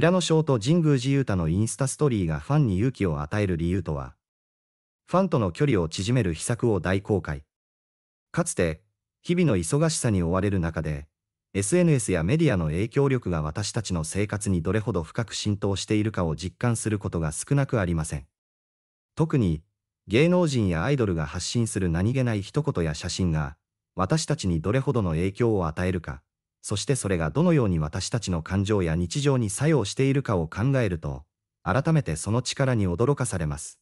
平野翔と神宮寺勇太のインスタストーリーがファンに勇気を与える理由とは、ファンとの距離を縮める秘策を大公開。かつて、日々の忙しさに追われる中で、SNS やメディアの影響力が私たちの生活にどれほど深く浸透しているかを実感することが少なくありません。特に、芸能人やアイドルが発信する何気ない一言や写真が、私たちにどれほどの影響を与えるか、そしてそれがどのように私たちの感情や日常に作用しているかを考えると、改めてその力に驚かされます。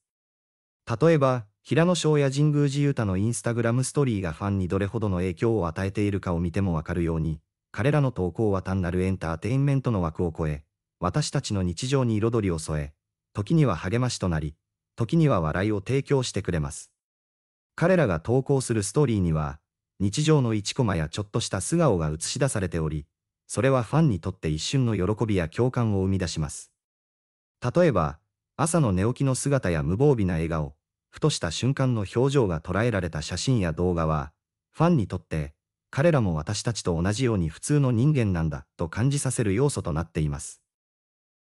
例えば、平野翔や神宮寺勇太のインスタグラムストーリーがファンにどれほどの影響を与えているかを見てもわかるように、彼らの投稿は単なるエンターテインメントの枠を超え、私たちの日常に彩りを添え、時には励ましとなり、時には笑いを提供してくれます。彼らが投稿するストーリーには、日常の1コマやちょっとした素顔が映し出されており、それはファンにとって一瞬の喜びや共感を生み出します。例えば、朝の寝起きの姿や無防備な笑顔、ふとした瞬間の表情が捉えられた写真や動画は、ファンにとって、彼らも私たちと同じように普通の人間なんだと感じさせる要素となっています。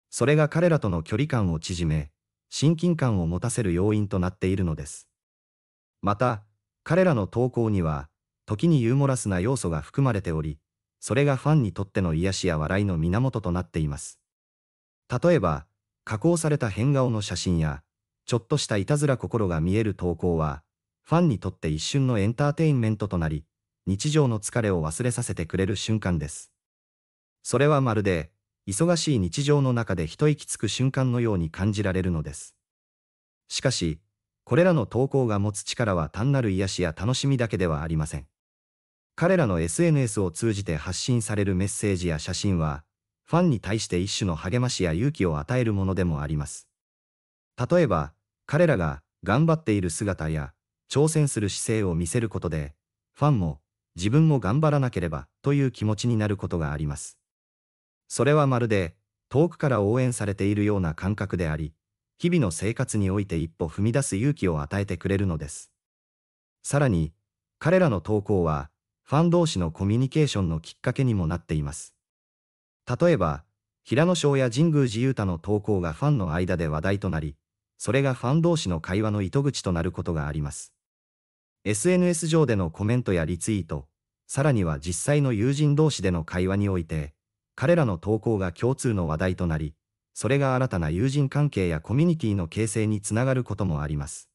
それが彼らとの距離感を縮め、親近感を持たせる要因となっているのです。また、彼らの投稿には、時にユーモラスな要素が含まれており、それがファンにとっての癒しや笑いの源となっています。例えば、加工された変顔の写真や、ちょっとしたいたずら心が見える投稿は、ファンにとって一瞬のエンターテインメントとなり、日常の疲れを忘れさせてくれる瞬間です。それはまるで、忙しい日常の中で一息つく瞬間のように感じられるのです。しかし、これらの投稿が持つ力は単なる癒しや楽しみだけではありません。彼らの SNS を通じて発信されるメッセージや写真は、ファンに対して一種の励ましや勇気を与えるものでもあります。例えば、彼らが頑張っている姿や挑戦する姿勢を見せることで、ファンも自分も頑張らなければという気持ちになることがあります。それはまるで遠くから応援されているような感覚であり、日々の生活において一歩踏み出す勇気を与えてくれるのです。さらに、彼らの投稿は、ファン同士のコミュニケーションのきっかけにもなっています。例えば、平野翔や神宮寺勇太の投稿がファンの間で話題となり、それがファン同士の会話の糸口となることがあります。SNS 上でのコメントやリツイート、さらには実際の友人同士での会話において、彼らの投稿が共通の話題となり、それが新たな友人関係やコミュニティの形成につながることもあります。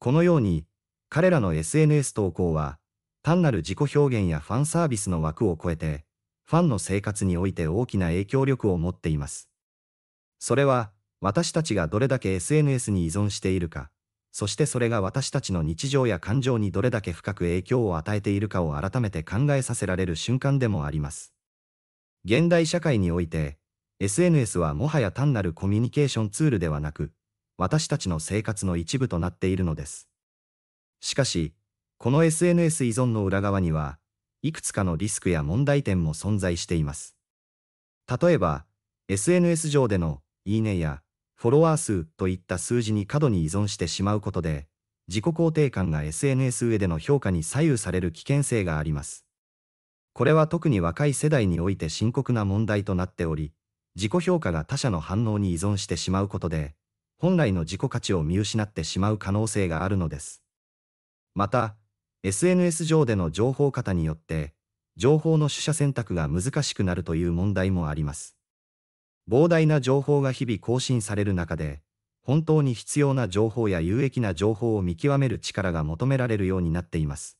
このように、彼らの SNS 投稿は、単なる自己表現やファンサービスの枠を超えて、ファンの生活において大きな影響力を持っています。それは、私たちがどれだけ SNS に依存しているか、そしてそれが私たちの日常や感情にどれだけ深く影響を与えているかを改めて考えさせられる瞬間でもあります。現代社会において、SNS はもはや単なるコミュニケーションツールではなく、私たちの生活の一部となっているのです。しかし、この SNS 依存の裏側には、いくつかのリスクや問題点も存在しています。例えば、SNS 上でのいいねやフォロワー数といった数字に過度に依存してしまうことで、自己肯定感が SNS 上での評価に左右される危険性があります。これは特に若い世代において深刻な問題となっており、自己評価が他者の反応に依存してしまうことで、本来の自己価値を見失ってしまう可能性があるのです。また、SNS 上での情報型によって、情報の取捨選択が難しくなるという問題もあります。膨大な情報が日々更新される中で、本当に必要な情報や有益な情報を見極める力が求められるようになっています。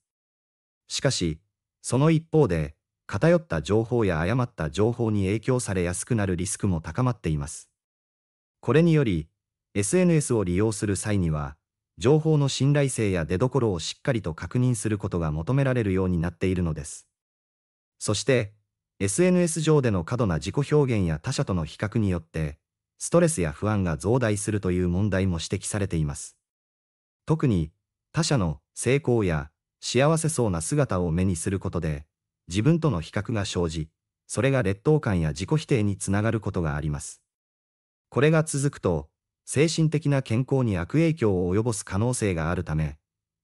しかし、その一方で、偏った情報や誤った情報に影響されやすくなるリスクも高まっています。これにより、SNS を利用する際には、情報の信頼性や出所をしっかりと確認することが求められるようになっているのです。そして、SNS 上での過度な自己表現や他者との比較によって、ストレスや不安が増大するという問題も指摘されています。特に、他者の成功や幸せそうな姿を目にすることで、自分との比較が生じ、それが劣等感や自己否定につながることがあります。これが続くと、精神的な健康に悪影響を及ぼす可能性があるため、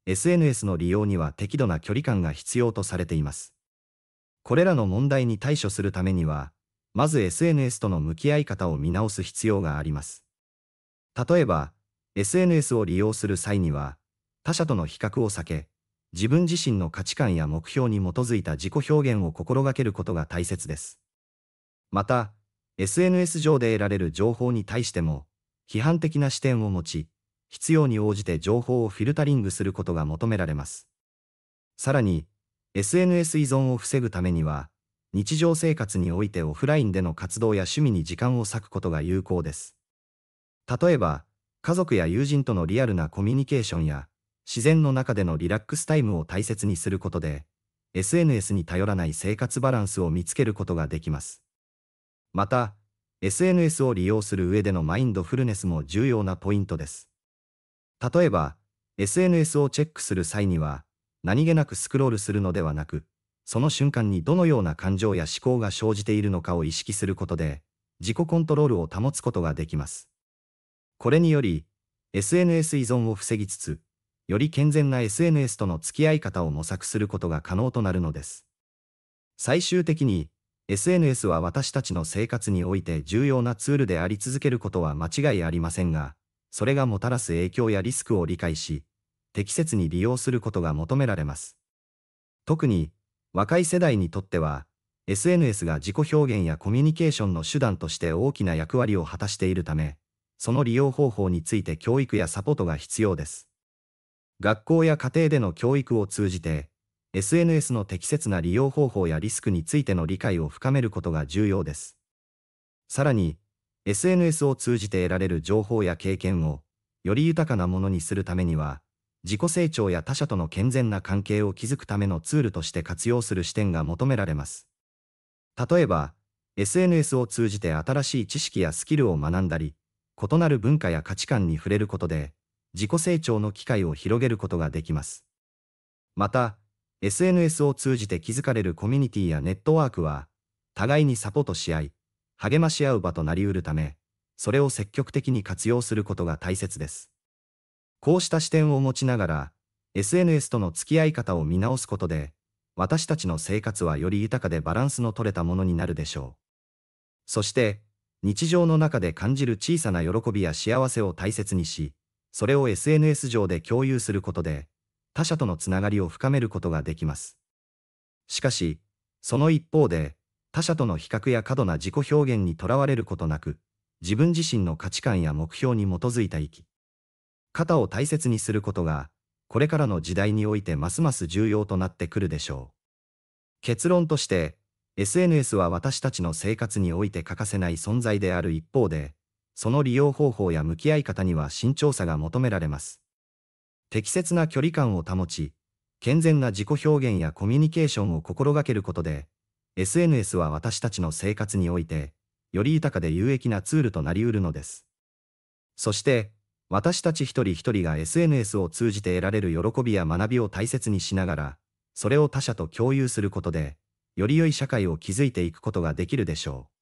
SNS の利用には適度な距離感が必要とされています。これらの問題に対処するためには、まず SNS との向き合い方を見直す必要があります。例えば、SNS を利用する際には、他者との比較を避け、自分自身の価値観や目標に基づいた自己表現を心がけることが大切です。また、SNS 上で得られる情報に対しても、批判的な視点を持ち、必要に応じて情報をフィルタリングすることが求められます。さらに、SNS 依存を防ぐためには、日常生活においてオフラインでの活動や趣味に時間を割くことが有効です。例えば、家族や友人とのリアルなコミュニケーションや、自然の中でのリラックスタイムを大切にすることで、SNS に頼らない生活バランスを見つけることができます。また、SNS を利用する上でのマインドフルネスも重要なポイントです。例えば、SNS をチェックする際には、何気なくスクロールするのではなく、その瞬間にどのような感情や思考が生じているのかを意識することで、自己コントロールを保つことができます。これにより、SNS 依存を防ぎつつ、より健全な SNS との付き合い方を模索することが可能となるのです。最終的に、SNS は私たちの生活において重要なツールであり続けることは間違いありませんが、それがもたらす影響やリスクを理解し、適切に利用することが求められます。特に、若い世代にとっては、SNS が自己表現やコミュニケーションの手段として大きな役割を果たしているため、その利用方法について教育やサポートが必要です。学校や家庭での教育を通じて、SNS の適切な利用方法やリスクについての理解を深めることが重要です。さらに、SNS を通じて得られる情報や経験を、より豊かなものにするためには、自己成長や他者との健全な関係を築くためのツールとして活用する視点が求められます。例えば、SNS を通じて新しい知識やスキルを学んだり、異なる文化や価値観に触れることで、自己成長の機会を広げることができます。また、SNS を通じて築かれるコミュニティやネットワークは、互いにサポートし合い、励まし合う場となりうるため、それを積極的に活用することが大切です。こうした視点を持ちながら、SNS との付き合い方を見直すことで、私たちの生活はより豊かでバランスの取れたものになるでしょう。そして、日常の中で感じる小さな喜びや幸せを大切にし、それを SNS 上で共有することで、他者とのつながりを深めることができます。しかし、その一方で、他者との比較や過度な自己表現にとらわれることなく、自分自身の価値観や目標に基づいた生き方を大切にすることが、これからの時代においてますます重要となってくるでしょう。結論として、SNS は私たちの生活において欠かせない存在である一方で、その利用方法や向き合い方には慎重さが求められます。適切な距離感を保ち、健全な自己表現やコミュニケーションを心がけることで、SNS は私たちの生活において、より豊かで有益なツールとなりうるのです。そして、私たち一人一人が SNS を通じて得られる喜びや学びを大切にしながら、それを他者と共有することで、より良い社会を築いていくことができるでしょう。